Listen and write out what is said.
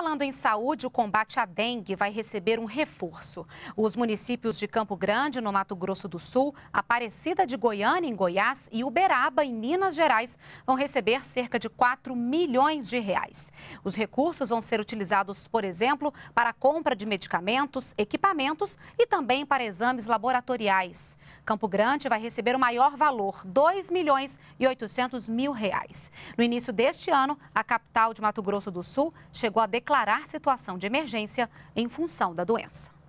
Falando em saúde, o combate à dengue vai receber um reforço. Os municípios de Campo Grande, no Mato Grosso do Sul, Aparecida de Goiânia, em Goiás, e Uberaba, em Minas Gerais, vão receber cerca de 4 milhões de reais. Os recursos vão ser utilizados, por exemplo, para a compra de medicamentos, equipamentos e também para exames laboratoriais. Campo Grande vai receber o maior valor, 2 milhões e 800 mil reais. No início deste ano, a capital de Mato Grosso do Sul chegou a declarar declarar situação de emergência em função da doença.